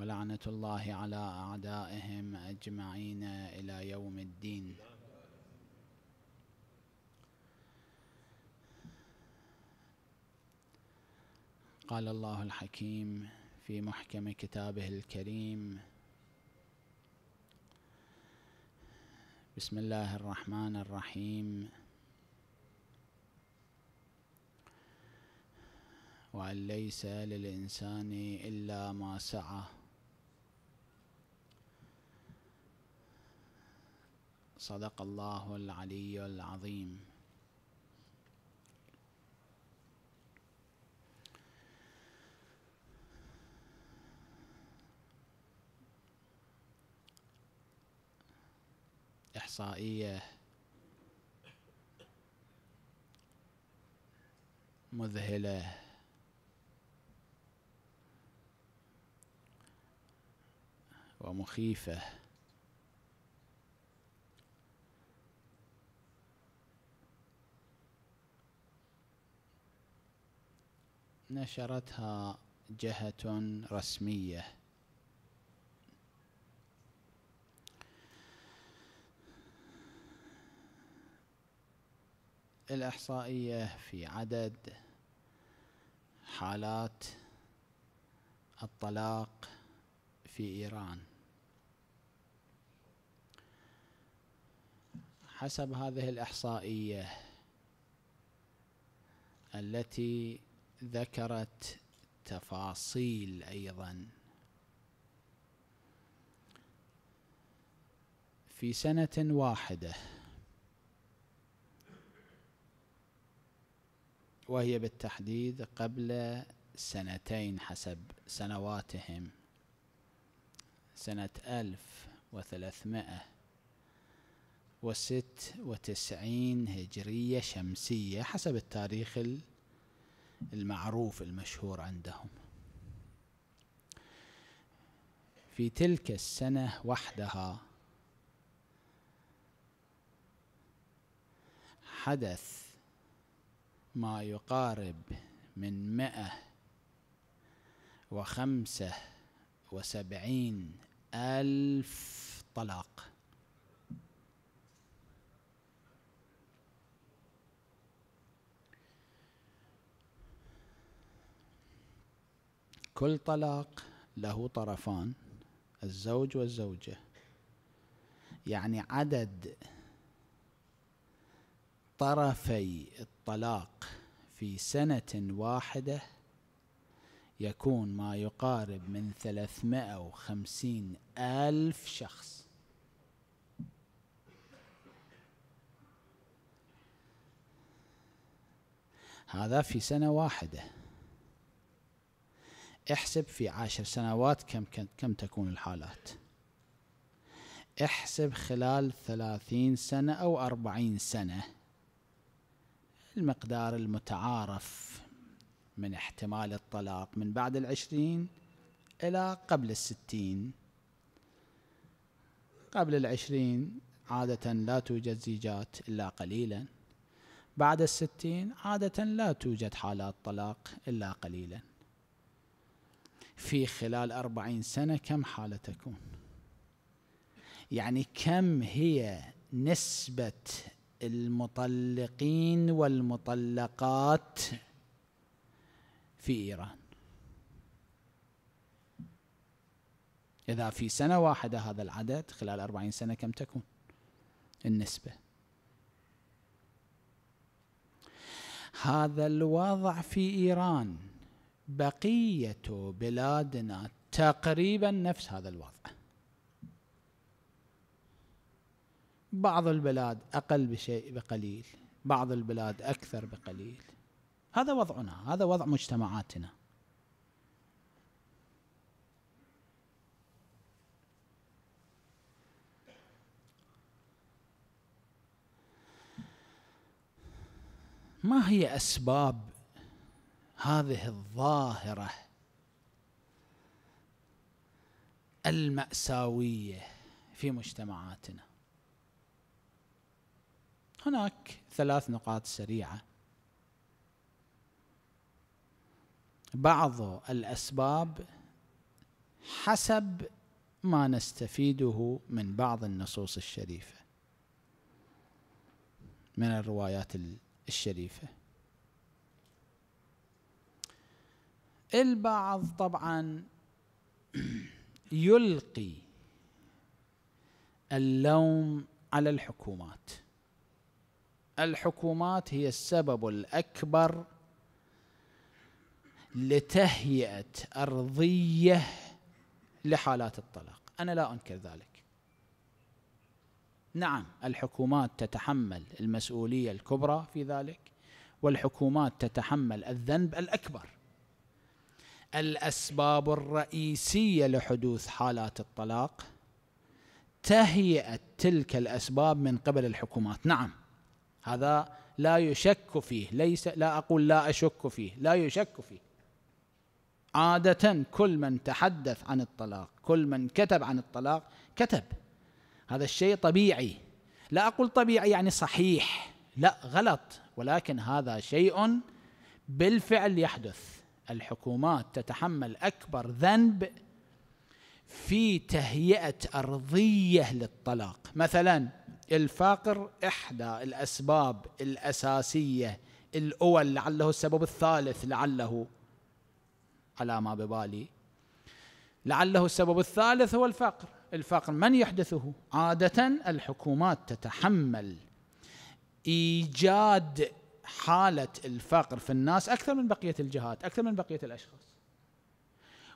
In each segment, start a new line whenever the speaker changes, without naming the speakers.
ولعنة الله على أعدائهم أجمعين إلى يوم الدين قال الله الحكيم في محكم كتابه الكريم بسم الله الرحمن الرحيم وأن ليس للإنسان إلا ما سعى صدق الله العلي العظيم إحصائية مذهلة ومخيفة نشرتها جهة رسمية الإحصائية في عدد حالات الطلاق في إيران حسب هذه الإحصائية التي ذكرت تفاصيل أيضا في سنة واحدة وهي بالتحديد قبل سنتين حسب سنواتهم سنة ألف وثلاثمائة وست وتسعين هجرية شمسية حسب التاريخ المعروف المشهور عندهم في تلك السنة وحدها حدث ما يقارب من مئة وخمسة وسبعين ألف طلاق كل طلاق له طرفان الزوج والزوجة يعني عدد طرفي الطلاق في سنة واحدة يكون ما يقارب من 350 ألف شخص هذا في سنة واحدة احسب في عشر سنوات كم كم تكون الحالات احسب خلال ثلاثين سنة أو أربعين سنة المقدار المتعارف من احتمال الطلاق من بعد العشرين إلى قبل الستين قبل العشرين عادة لا توجد زيجات إلا قليلا بعد الستين عادة لا توجد حالات طلاق إلا قليلاً في خلال أربعين سنة كم حالة تكون يعني كم هي نسبة المطلقين والمطلقات في إيران إذا في سنة واحدة هذا العدد خلال أربعين سنة كم تكون النسبة هذا الوضع في إيران بقية بلادنا تقريبا نفس هذا الوضع بعض البلاد أقل بشيء بقليل بعض البلاد أكثر بقليل هذا وضعنا هذا وضع مجتمعاتنا ما هي أسباب هذه الظاهره المأساوية في مجتمعاتنا. هناك ثلاث نقاط سريعة. بعض الأسباب حسب ما نستفيده من بعض النصوص الشريفة من الروايات الشريفه البعض طبعا يلقي اللوم على الحكومات الحكومات هي السبب الاكبر لتهيئه ارضيه لحالات الطلاق انا لا انكر ذلك نعم الحكومات تتحمل المسؤوليه الكبرى في ذلك والحكومات تتحمل الذنب الاكبر الاسباب الرئيسيه لحدوث حالات الطلاق تهيئه تلك الاسباب من قبل الحكومات نعم هذا لا يشك فيه ليس لا اقول لا اشك فيه لا يشك فيه عاده كل من تحدث عن الطلاق كل من كتب عن الطلاق كتب هذا الشيء طبيعي لا اقول طبيعي يعني صحيح لا غلط ولكن هذا شيء بالفعل يحدث الحكومات تتحمل اكبر ذنب في تهيئه ارضيه للطلاق مثلا الفاقر احدى الاسباب الاساسيه الاول لعله السبب الثالث لعله على ما ببالي لعله السبب الثالث هو الفقر الفقر من يحدثه عاده الحكومات تتحمل ايجاد حالة الفقر في الناس أكثر من بقية الجهات أكثر من بقية الأشخاص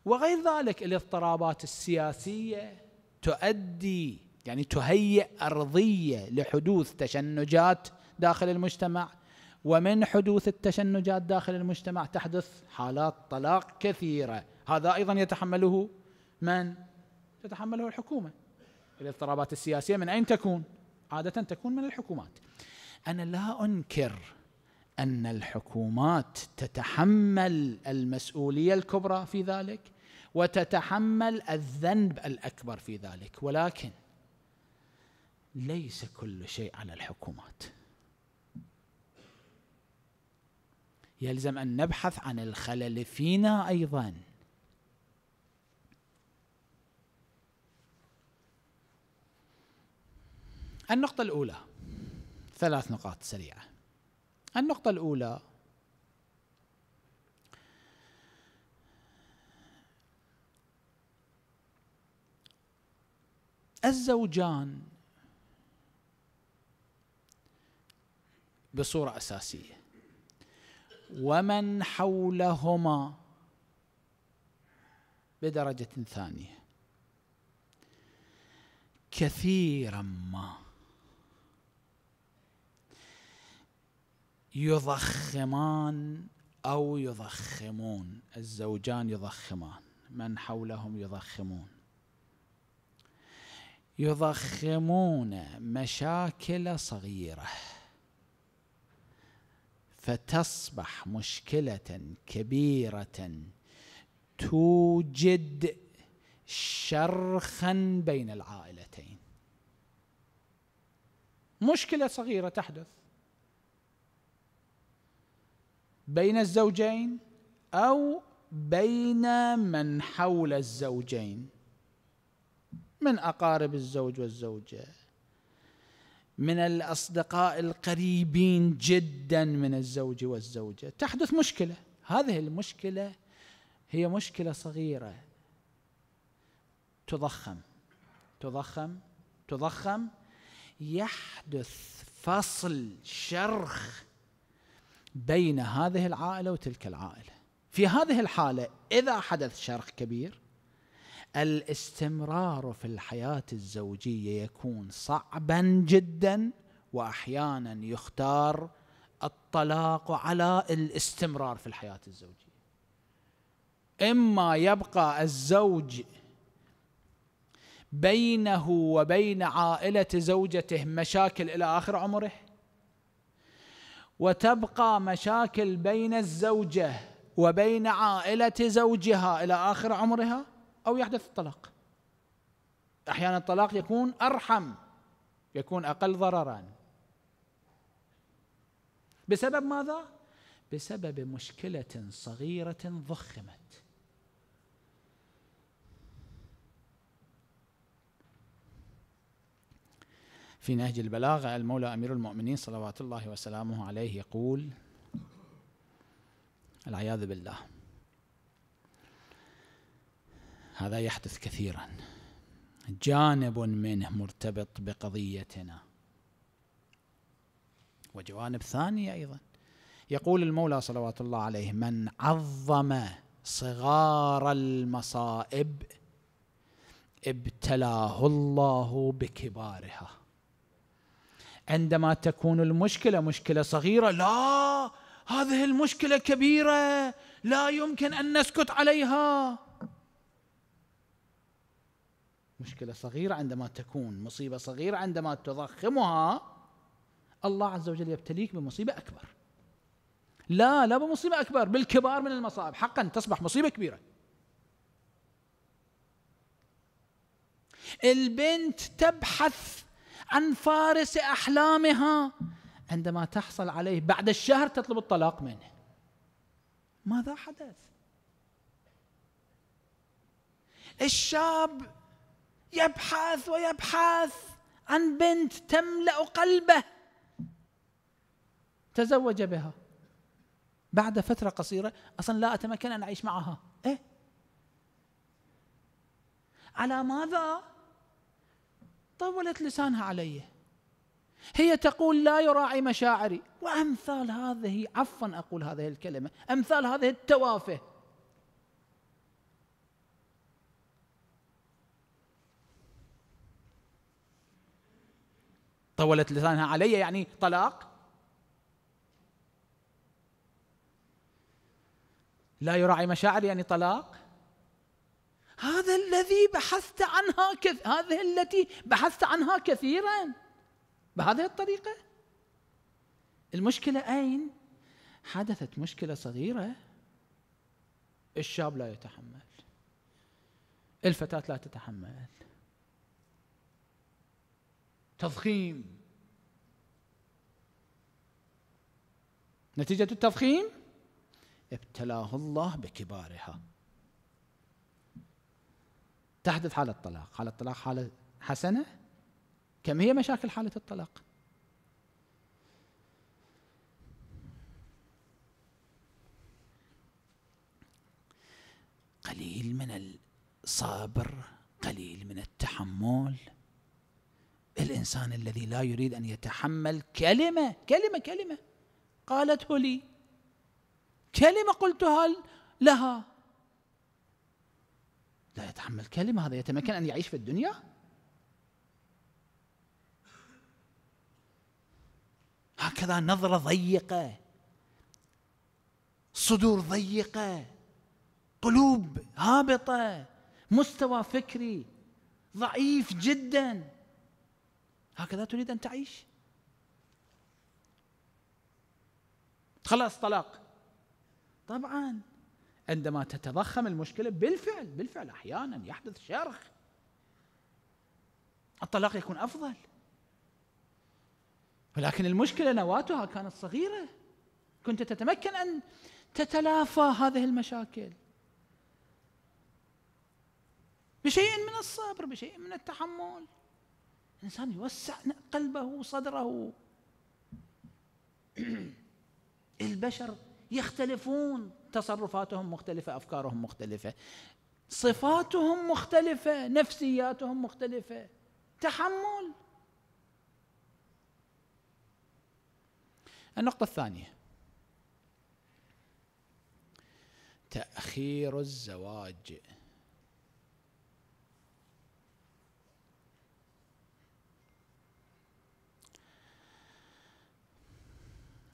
وغير ذلك الاضطرابات السياسية تؤدي يعني تهيئ أرضية لحدوث تشنجات داخل المجتمع ومن حدوث التشنجات داخل المجتمع تحدث حالات طلاق كثيرة هذا أيضا يتحمله من؟ تتحمله الحكومة الاضطرابات السياسية من أين تكون؟ عادة تكون من الحكومات أنا لا أنكر ان الحكومات تتحمل المسؤوليه الكبرى في ذلك وتتحمل الذنب الاكبر في ذلك ولكن ليس كل شيء على الحكومات يلزم ان نبحث عن الخلل فينا ايضا النقطه الاولى ثلاث نقاط سريعه النقطة الأولى الزوجان بصورة أساسية ومن حولهما بدرجة ثانية كثيرا ما يضخمان او يضخمون الزوجان يضخمان من حولهم يضخمون يضخمون مشاكل صغيره فتصبح مشكله كبيره توجد شرخا بين العائلتين مشكله صغيره تحدث بين الزوجين او بين من حول الزوجين من اقارب الزوج والزوجه من الاصدقاء القريبين جدا من الزوج والزوجه تحدث مشكله هذه المشكله هي مشكله صغيره تضخم تضخم تضخم يحدث فصل شرخ بين هذه العائله وتلك العائله. في هذه الحاله اذا حدث شرخ كبير الاستمرار في الحياه الزوجيه يكون صعبا جدا واحيانا يختار الطلاق على الاستمرار في الحياه الزوجيه. اما يبقى الزوج بينه وبين عائله زوجته مشاكل الى اخر عمره وتبقى مشاكل بين الزوجه وبين عائله زوجها الى اخر عمرها او يحدث الطلاق احيانا الطلاق يكون ارحم يكون اقل ضررا بسبب ماذا بسبب مشكله صغيره ضخمت في نهج البلاغة المولى أمير المؤمنين صلوات الله وسلامه عليه يقول العياذ بالله هذا يحدث كثيرا جانب منه مرتبط بقضيتنا وجوانب ثانية أيضا يقول المولى صلوات الله عليه من عظم صغار المصائب ابتلاه الله بكبارها عندما تكون المشكله مشكله صغيره لا هذه المشكله كبيره لا يمكن ان نسكت عليها مشكله صغيره عندما تكون مصيبه صغيره عندما تضخمها الله عز وجل يبتليك بمصيبه اكبر لا لا بمصيبه اكبر بالكبار من المصائب حقا تصبح مصيبه كبيره البنت تبحث عن فارس أحلامها عندما تحصل عليه بعد الشهر تطلب الطلاق منه ماذا حدث الشاب يبحث ويبحث عن بنت تملا قلبه تزوج بها بعد فتره قصيره اصلا لا اتمكن ان اعيش معها ايه على ماذا طولت لسانها علي هي تقول لا يراعي مشاعري وامثال هذه عفوا اقول هذه الكلمه امثال هذه التوافه طولت لسانها علي يعني طلاق لا يراعي مشاعري يعني طلاق هذا الذي بحثت عنها كث... هذه التي بحثت عنها كثيرا بهذه الطريقة المشكلة أين؟ حدثت مشكلة صغيرة الشاب لا يتحمل الفتاة لا تتحمل تضخيم نتيجة التضخيم ابتلاه الله بكبارها تحدث حالة طلاق حالة طلاق حالة حسنة كم هي مشاكل حالة الطلاق قليل من الصبر قليل من التحمل الإنسان الذي لا يريد أن يتحمل كلمة كلمة كلمة قالته لي كلمة قلتها لها لا يتحمل كلمة هذا يتمكن أن يعيش في الدنيا هكذا نظرة ضيقة صدور ضيقة قلوب هابطة مستوى فكري ضعيف جدا هكذا تريد أن تعيش خلاص طلاق طبعا عندما تتضخم المشكله بالفعل بالفعل احيانا يحدث شرخ الطلاق يكون افضل ولكن المشكله نواتها كانت صغيره كنت تتمكن ان تتلافى هذه المشاكل بشيء من الصبر بشيء من التحمل الانسان يوسع قلبه وصدره البشر يختلفون تصرفاتهم مختلفه افكارهم مختلفه صفاتهم مختلفه نفسياتهم مختلفه تحمل النقطه الثانيه تاخير الزواج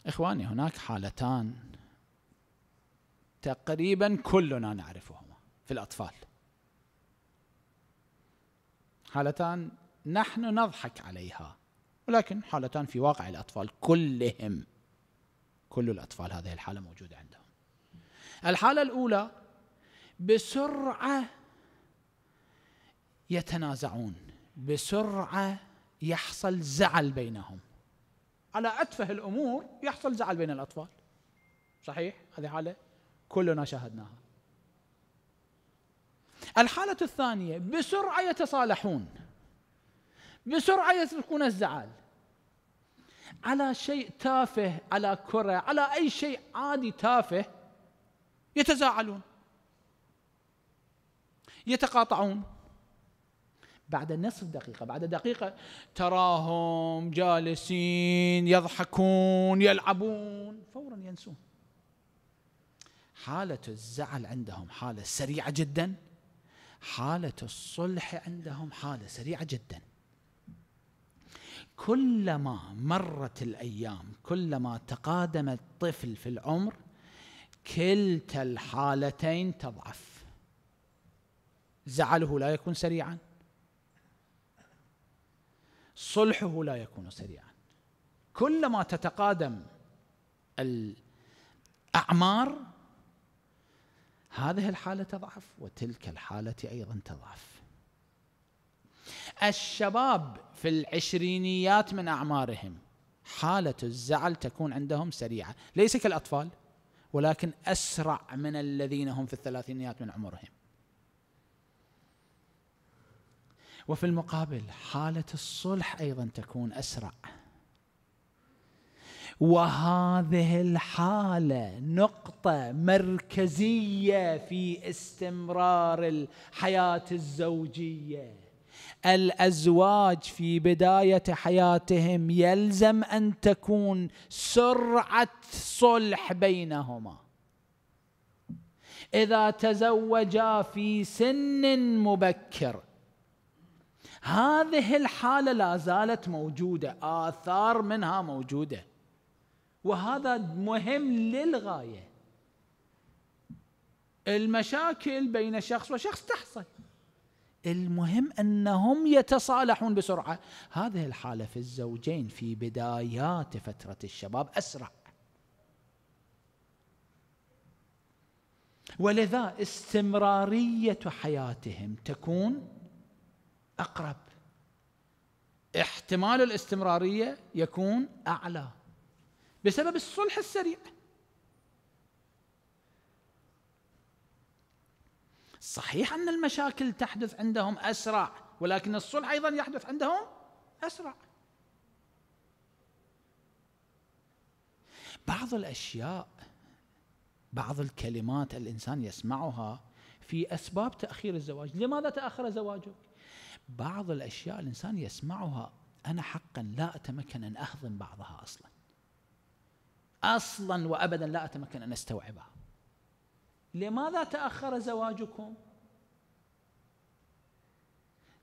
اخواني هناك حالتان تقريبا كلنا نعرفهما في الأطفال حالتان نحن نضحك عليها ولكن حالتان في واقع الأطفال كلهم كل الأطفال هذه الحالة موجودة عندهم الحالة الأولى بسرعة يتنازعون بسرعة يحصل زعل بينهم على أتفه الأمور يحصل زعل بين الأطفال صحيح هذه حالة كلنا شاهدناها الحالة الثانية بسرعة يتصالحون بسرعة يتركون الزعل على شيء تافه على كرة على أي شيء عادي تافه يتزاعلون يتقاطعون بعد نصف دقيقة بعد دقيقة تراهم جالسين يضحكون يلعبون فورا ينسون حالة الزعل عندهم حالة سريعة جدا حالة الصلح عندهم حالة سريعة جدا كلما مرت الأيام كلما تقادم الطفل في العمر كلتا الحالتين تضعف زعله لا يكون سريعا صلحه لا يكون سريعا كلما تتقادم الأعمار هذه الحالة تضعف وتلك الحالة أيضا تضعف الشباب في العشرينيات من أعمارهم حالة الزعل تكون عندهم سريعة ليس كالأطفال ولكن أسرع من الذين هم في الثلاثينيات من عمرهم وفي المقابل حالة الصلح أيضا تكون أسرع وهذه الحاله نقطه مركزيه في استمرار الحياه الزوجيه الازواج في بدايه حياتهم يلزم ان تكون سرعه صلح بينهما اذا تزوجا في سن مبكر هذه الحاله لا زالت موجوده اثار منها موجوده وهذا مهم للغاية المشاكل بين شخص وشخص تحصل المهم أنهم يتصالحون بسرعة هذه الحالة في الزوجين في بدايات فترة الشباب أسرع ولذا استمرارية حياتهم تكون أقرب احتمال الاستمرارية يكون أعلى بسبب الصلح السريع صحيح ان المشاكل تحدث عندهم اسرع ولكن الصلح ايضا يحدث عندهم اسرع بعض الاشياء بعض الكلمات الانسان يسمعها في اسباب تاخير الزواج، لماذا تاخر زواجك؟ بعض الاشياء الانسان يسمعها انا حقا لا اتمكن ان اهضم بعضها اصلا. اصلا وابدا لا اتمكن ان استوعبها لماذا تاخر زواجكم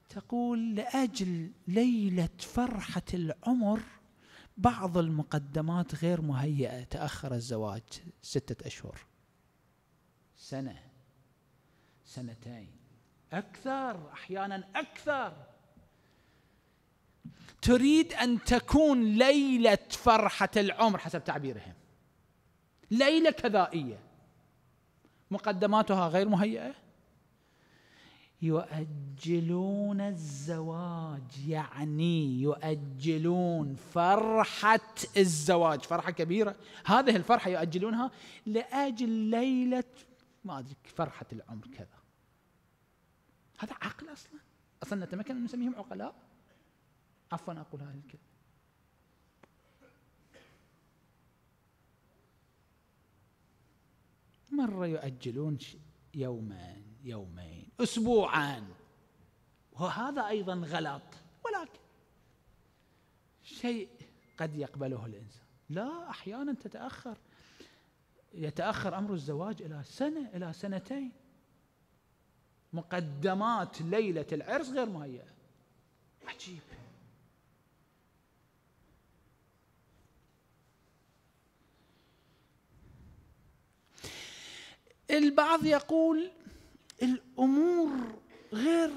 تقول لاجل ليله فرحه العمر بعض المقدمات غير مهيئه تاخر الزواج سته اشهر سنه سنتين اكثر احيانا اكثر تريد ان تكون ليله فرحه العمر حسب تعبيرهم ليله كذائيه مقدماتها غير مهيئه يؤجلون الزواج يعني يؤجلون فرحة الزواج فرحة كبيرة هذه الفرحة يؤجلونها لأجل ليلة ما أدري فرحة العمر كذا هذا عقل أصلا أصلا نتمكن أن نسميهم عقلاء عفوا أقول هذه الكلمة مرة يؤجلون يوما يومين أسبوعا وهذا أيضا غلط ولكن شيء قد يقبله الإنسان لا أحيانا تتأخر يتأخر أمر الزواج إلى سنة إلى سنتين مقدمات ليلة العرس غير مهيئة عجيب البعض يقول الامور غير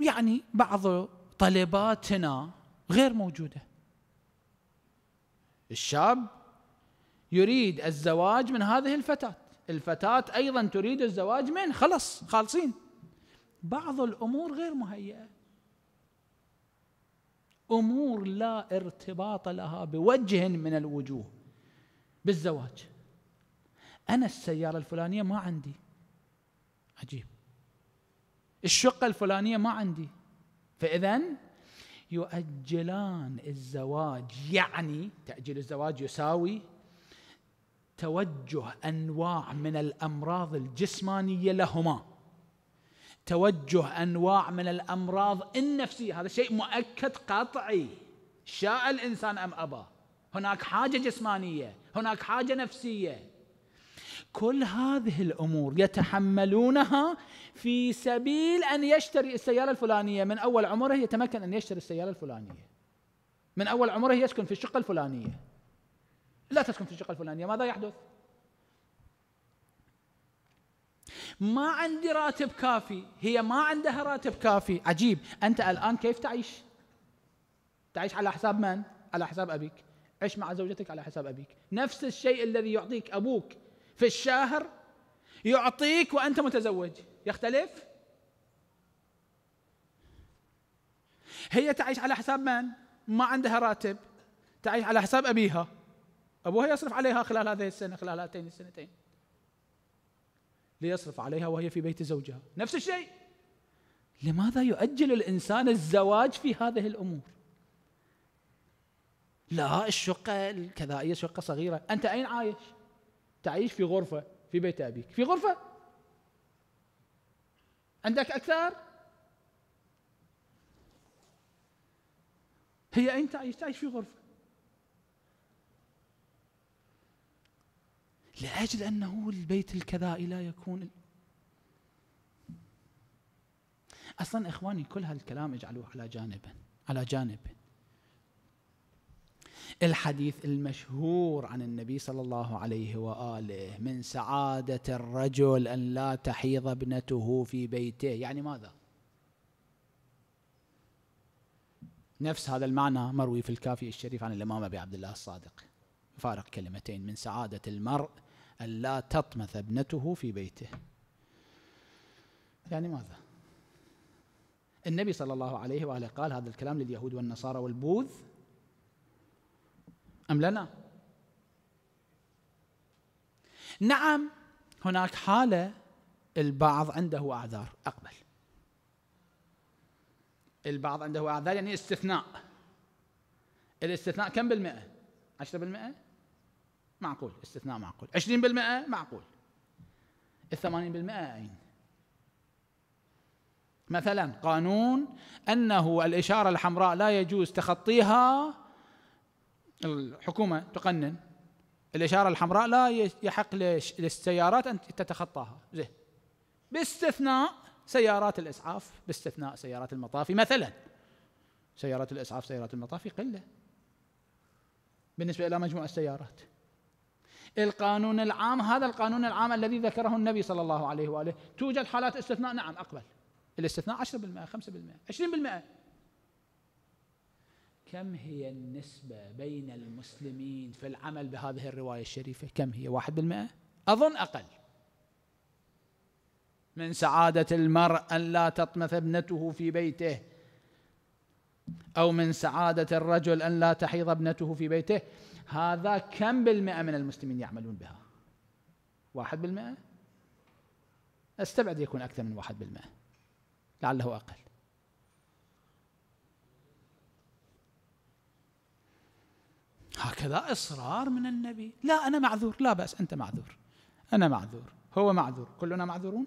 يعني بعض طلباتنا غير موجوده الشاب يريد الزواج من هذه الفتاه الفتاه ايضا تريد الزواج من خلص خالصين بعض الامور غير مهيئه امور لا ارتباط لها بوجه من الوجوه بالزواج أنا السيارة الفلانية ما عندي عجيب الشقة الفلانية ما عندي فإذا يؤجلان الزواج يعني تأجيل الزواج يساوي توجه أنواع من الأمراض الجسمانية لهما توجه أنواع من الأمراض النفسية هذا شيء مؤكد قطعي شاء الإنسان أم أبا هناك حاجة جسمانية هناك حاجة نفسية كل هذه الامور يتحملونها في سبيل ان يشتري السياره الفلانيه من اول عمره يتمكن ان يشتري السياره الفلانيه من اول عمره يسكن في الشقه الفلانيه لا تسكن في الشقه الفلانيه ماذا يحدث ما عندي راتب كافي هي ما عندها راتب كافي عجيب انت الان كيف تعيش تعيش على حساب من على حساب ابيك عش مع زوجتك على حساب ابيك نفس الشيء الذي يعطيك ابوك في الشهر يعطيك وانت متزوج يختلف هي تعيش على حساب من ما عندها راتب تعيش على حساب ابيها ابوها يصرف عليها خلال هذه السنه خلال هاتين السنتين ليصرف عليها وهي في بيت زوجها نفس الشيء لماذا يؤجل الانسان الزواج في هذه الامور لا الشقه كذا هي شقه صغيره انت اين عايش تعيش في غرفة في بيت أبيك في غرفة عندك أكثر هي أين تعيش تعيش في غرفة لأجل أنه البيت الكذائي لا يكون أصلا إخواني كل هالكلام اجعلوه على جانب على جانب الحديث المشهور عن النبي صلى الله عليه واله من سعاده الرجل ان لا تحيض ابنته في بيته يعني ماذا نفس هذا المعنى مروي في الكافي الشريف عن الامام ابي عبد الله الصادق فارق كلمتين من سعاده المرء ان لا تطمث ابنته في بيته يعني ماذا النبي صلى الله عليه واله قال هذا الكلام لليهود والنصارى والبوذ أم لنا؟ نعم هناك حالة البعض عنده أعذار أقبل البعض عنده أعذار يعني استثناء الاستثناء كم بالمئة؟ 10% معقول استثناء معقول 20% معقول الثمانين بالمئة أين مثلا قانون أنه الإشارة الحمراء لا يجوز تخطيها الحكومة تقنن الإشارة الحمراء لا يحق للسيارات أن تتخطاها زين باستثناء سيارات الإسعاف باستثناء سيارات المطافي مثلا سيارات الإسعاف سيارات المطافي قلة بالنسبة إلى مجموع السيارات القانون العام هذا القانون العام الذي ذكره النبي صلى الله عليه وآله توجد حالات استثناء نعم أقبل الاستثناء 10% 5% 20% كم هي النسبة بين المسلمين في العمل بهذه الرواية الشريفة كم هي واحد بالمئة أظن أقل من سعادة المرء أن لا تطمث ابنته في بيته أو من سعادة الرجل أن لا تحيض ابنته في بيته هذا كم بالمئة من المسلمين يعملون بها واحد بالمئة استبعد يكون أكثر من واحد بالمئة لعله أقل هكذا إصرار من النبي لا أنا معذور لا بأس أنت معذور أنا معذور هو معذور كلنا معذورون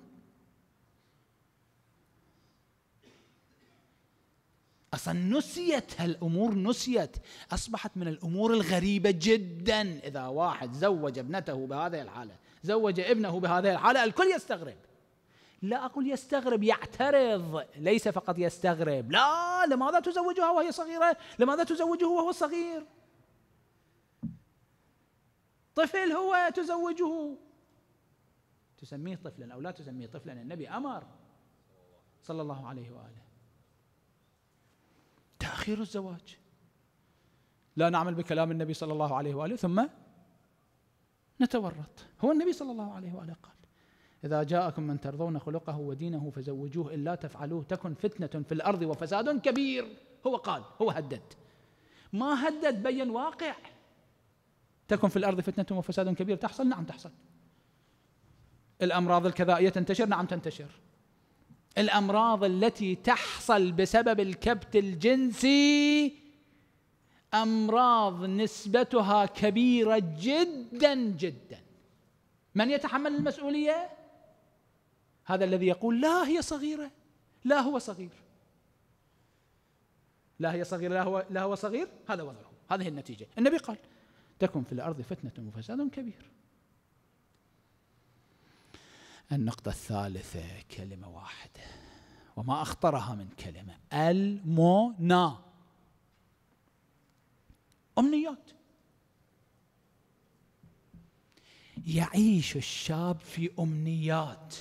اصلا نسيت هالامور نسيت اصبحت من الامور الغريبه جدا اذا واحد زوج ابنته بهذه الحاله زوج ابنه بهذه الحاله الكل يستغرب لا اقول يستغرب يعترض ليس فقط يستغرب لا لماذا تزوجها وهي صغيره لماذا تزوجه وهو صغير طفل هو تزوجه تسميه طفلا او لا تسميه طفلا النبي امر صلى الله عليه واله تاخير الزواج لا نعمل بكلام النبي صلى الله عليه واله ثم نتورط هو النبي صلى الله عليه واله قال اذا جاءكم من ترضون خلقه ودينه فزوجوه الا تفعلوه تكن فتنه في الارض وفساد كبير هو قال هو هدد ما هدد بين واقع تكن في الارض فتنه وفساد كبير تحصل نعم تحصل الامراض الكذائيه تنتشر نعم تنتشر الامراض التي تحصل بسبب الكبت الجنسي امراض نسبتها كبيره جدا جدا من يتحمل المسؤوليه هذا الذي يقول لا هي صغيره لا هو صغير لا هي صغيره لا هو لا هو صغير هذا وضعه هذه النتيجه النبي قال تكن في الأرض فتنة وفساد كبير النقطة الثالثة كلمة واحدة وما أخطرها من كلمة المونا أمنيات يعيش الشاب في أمنيات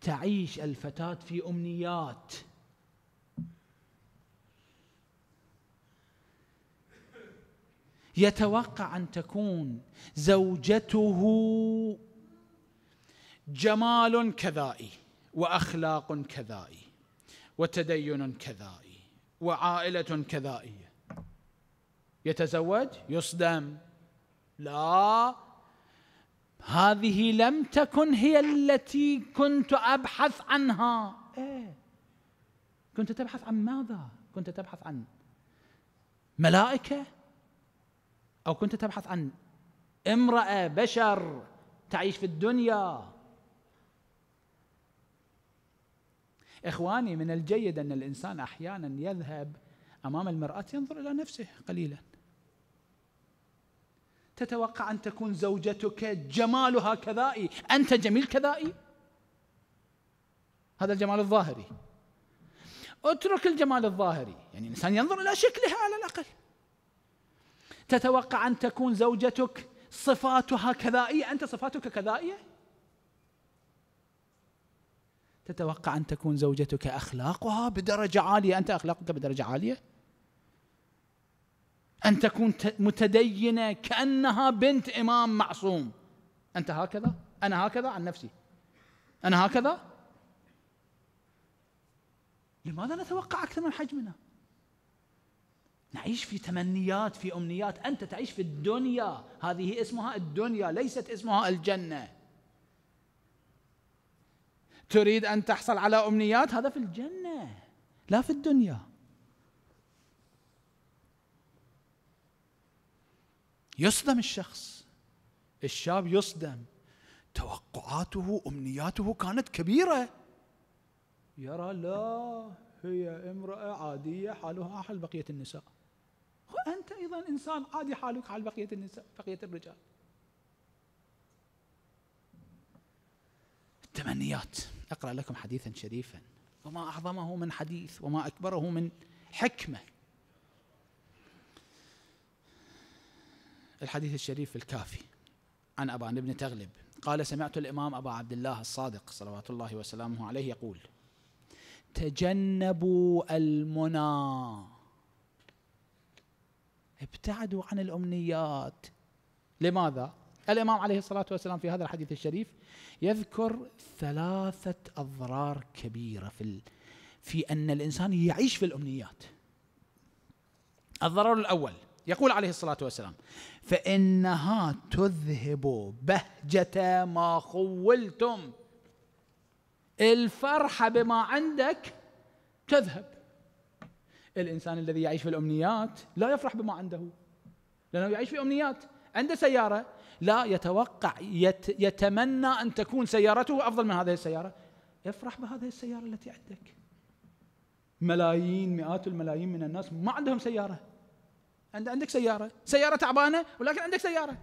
تعيش الفتاة في أمنيات يتوقع ان تكون زوجته جمال كذائي واخلاق كذائي وتدين كذائي وعائله كذائيه يتزوج يصدم لا هذه لم تكن هي التي كنت ابحث عنها إيه؟ كنت تبحث عن ماذا كنت تبحث عن ملائكه او كنت تبحث عن امراه بشر تعيش في الدنيا اخواني من الجيد ان الانسان احيانا يذهب امام المراه ينظر الى نفسه قليلا تتوقع ان تكون زوجتك جمالها كذائي انت جميل كذائي هذا الجمال الظاهري اترك الجمال الظاهري يعني الانسان ينظر الى شكلها على الاقل تتوقع أن تكون زوجتك صفاتها كذائية أنت صفاتك كذائية تتوقع أن تكون زوجتك أخلاقها بدرجة عالية أنت أخلاقك بدرجة عالية أن تكون متدينة كأنها بنت إمام معصوم أنت هكذا أنا هكذا عن نفسي أنا هكذا لماذا نتوقع أكثر من حجمنا نعيش في تمنيات في امنيات انت تعيش في الدنيا هذه اسمها الدنيا ليست اسمها الجنه تريد ان تحصل على امنيات هذا في الجنه لا في الدنيا يصدم الشخص الشاب يصدم توقعاته امنياته كانت كبيره يرى لا هي امراه عاديه حالها حال بقيه النساء وأنت أيضا إنسان عادي حالك حال بقية النساء بقية الرجال التمنيات أقرأ لكم حديثا شريفا وما أعظمه من حديث وما أكبره من حكمة الحديث الشريف الكافي عن أبان بن تغلب قال سمعت الإمام أبا عبد الله الصادق صلوات الله وسلامه عليه يقول تجنبوا المنى ابتعدوا عن الأمنيات لماذا؟ الإمام عليه الصلاة والسلام في هذا الحديث الشريف يذكر ثلاثة أضرار كبيرة في ال... في أن الإنسان يعيش في الأمنيات الضرر الأول يقول عليه الصلاة والسلام فإنها تذهب بهجة ما خولتم الفرحة بما عندك تذهب الانسان الذي يعيش في الامنيات لا يفرح بما عنده لانه يعيش في امنيات عنده سياره لا يتوقع يت يتمنى ان تكون سيارته افضل من هذه السياره افرح بهذه السياره التي عندك ملايين مئات الملايين من الناس ما عندهم سياره عند عندك سياره سياره تعبانه ولكن عندك سياره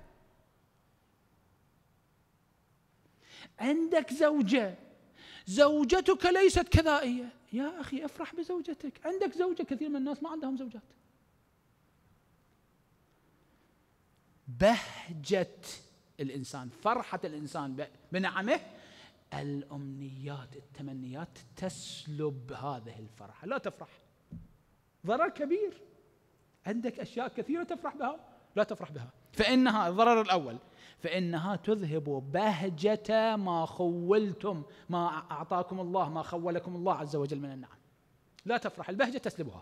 عندك زوجه زوجتك ليست كذائيه يا أخي افرح بزوجتك عندك زوجة كثير من الناس ما عندهم زوجات بهجة الإنسان فرحة الإنسان بنعمه الأمنيات التمنيات تسلب هذه الفرحة لا تفرح ضرر كبير عندك أشياء كثيرة تفرح بها لا تفرح بها فإنها الضرر الأول فإنها تذهب بهجة ما خولتم ما أعطاكم الله ما خولكم الله عز وجل من النعم لا تفرح البهجة تسلبها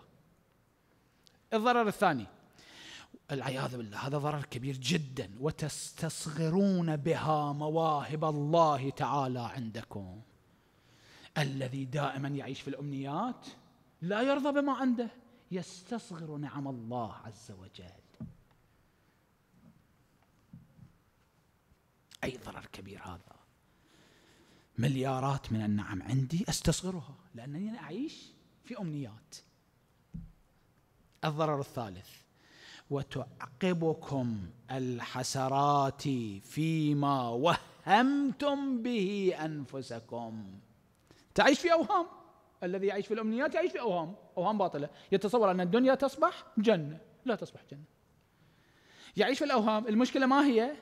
الضرر الثاني العياذ بالله هذا ضرر كبير جدا وتستصغرون بها مواهب الله تعالى عندكم الذي دائما يعيش في الامنيات لا يرضى بما عنده يستصغر نعم الله عز وجل أي ضرر كبير هذا مليارات من النعم عندي أستصغرها لأنني أنا أعيش في أمنيات الضرر الثالث وتعقبكم الحسرات فيما وهمتم به أنفسكم تعيش في أوهام الذي يعيش في الأمنيات يعيش في أوهام أوهام باطلة يتصور أن الدنيا تصبح جنة لا تصبح جنة يعيش في الاوهام المشكله ما هي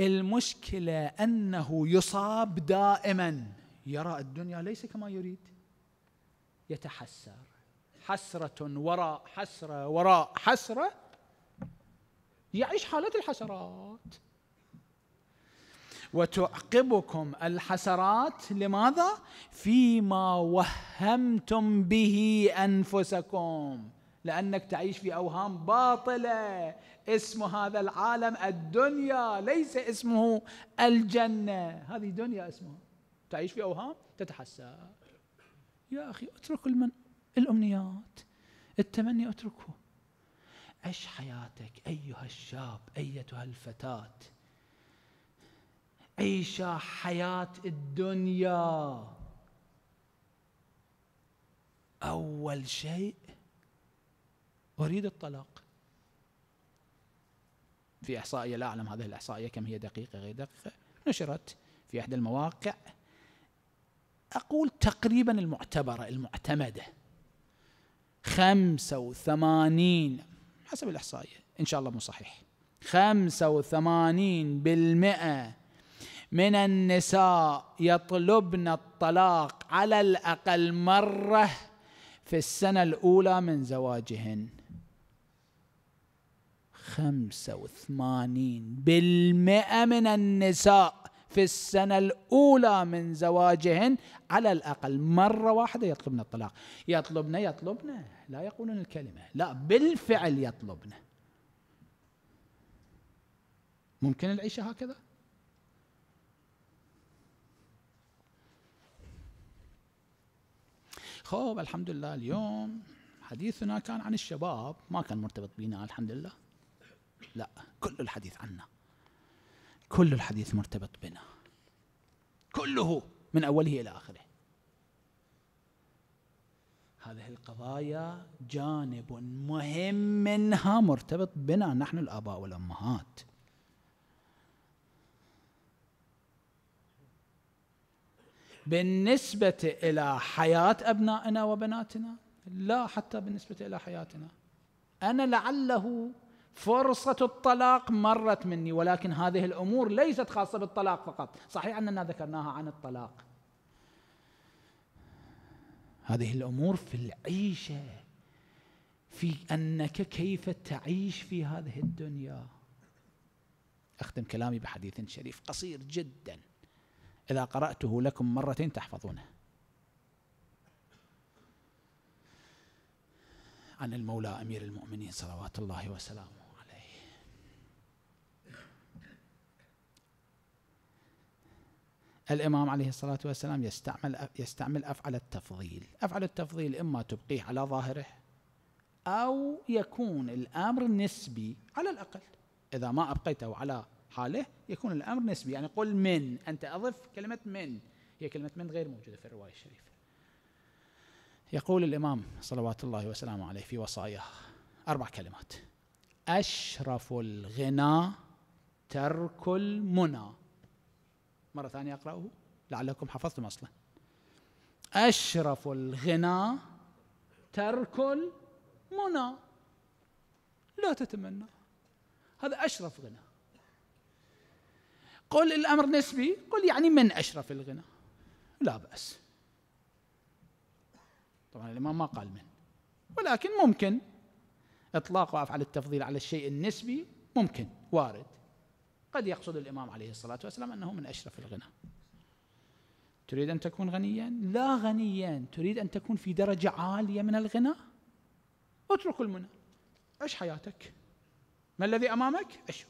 المشكله انه يصاب دائما يرى الدنيا ليس كما يريد يتحسر حسره وراء حسره وراء حسره يعيش حاله الحسرات وتعقبكم الحسرات لماذا فيما وهمتم به انفسكم لأنك تعيش في أوهام باطلة اسم هذا العالم الدنيا ليس اسمه الجنة هذه دنيا اسمها تعيش في أوهام تتحسر يا أخي اترك المن... الأمنيات التمني اتركه عش حياتك أيها الشاب أيتها الفتاة عيش حياة الدنيا أول شيء أريد الطلاق في إحصائية لا أعلم هذه الإحصائية كم هي دقيقة غير دقيقة نشرت في إحدى المواقع أقول تقريبا المعتبرة المعتمدة خمسة وثمانين حسب الإحصائية إن شاء الله مو صحيح خمسة وثمانين بالمئة من النساء يطلبن الطلاق على الأقل مرة في السنة الأولى من زواجهن 85 بالمئة من النساء في السنة الأولى من زواجهن على الأقل مرة واحدة يطلبن الطلاق يطلبن يطلبن لا يقولون الكلمة لا بالفعل يطلبن ممكن العيشة هكذا خوب الحمد لله اليوم حديثنا كان عن الشباب ما كان مرتبط بنا الحمد لله لا كل الحديث عنا كل الحديث مرتبط بنا كله من أوله إلى آخره هذه القضايا جانب مهم منها مرتبط بنا نحن الآباء والأمهات بالنسبة إلى حياة أبنائنا وبناتنا لا حتى بالنسبة إلى حياتنا أنا لعله فرصة الطلاق مرت مني ولكن هذه الأمور ليست خاصة بالطلاق فقط صحيح أننا ذكرناها عن الطلاق هذه الأمور في العيشة في أنك كيف تعيش في هذه الدنيا أختم كلامي بحديث شريف قصير جدا إذا قرأته لكم مرتين تحفظونه عن المولى أمير المؤمنين صلوات الله وسلامه الإمام عليه الصلاة والسلام يستعمل يستعمل أفعل التفضيل أفعل التفضيل إما تبقيه على ظاهره أو يكون الأمر نسبي على الأقل إذا ما أبقيته على حاله يكون الأمر نسبي يعني قل من أنت أضف كلمة من هي كلمة من غير موجودة في الرواية الشريفة يقول الإمام صلوات الله وسلامه عليه في وصاياه أربع كلمات أشرف الغنى ترك المنى مرة ثانية أقرأه لعلكم حفظتم أصلا أشرف الغنى ترك المنى لا تتمنى هذا أشرف غنى قل الأمر نسبي قل يعني من أشرف الغنى لا بأس طبعا الإمام ما قال من ولكن ممكن إطلاق أفعال التفضيل على الشيء النسبي ممكن وارد قد يقصد الإمام عليه الصلاة والسلام أنه من أشرف الغنى تريد أن تكون غنيا؟ لا غنيا تريد أن تكون في درجة عالية من الغنى؟ اترك المنى عش حياتك ما الذي أمامك؟ عش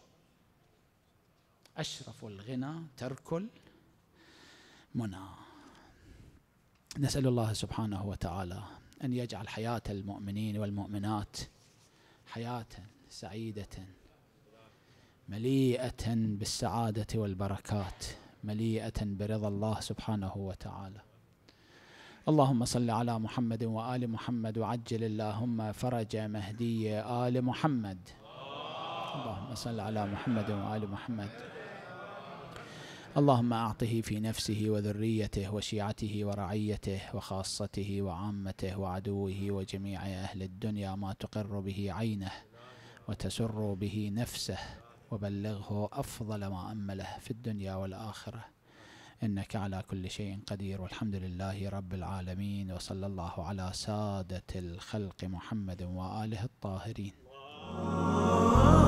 أشرف الغنى ترك المنى نسأل الله سبحانه وتعالى أن يجعل حياة المؤمنين والمؤمنات حياة سعيدة مليئة بالسعادة والبركات مليئة برضا الله سبحانه وتعالى اللهم صل على محمد وآل محمد وعجل اللهم فرج مهدي آل محمد اللهم صل على محمد وآل محمد اللهم أعطه في نفسه وذريته وشيعته ورعيته وخاصته وعامته وعدوه وجميع أهل الدنيا ما تقر به عينه وتسر به نفسه وبلغه أفضل ما أمله في الدنيا والآخرة إنك على كل شيء قدير والحمد لله رب العالمين وصلى الله على سادة الخلق محمد وآله الطاهرين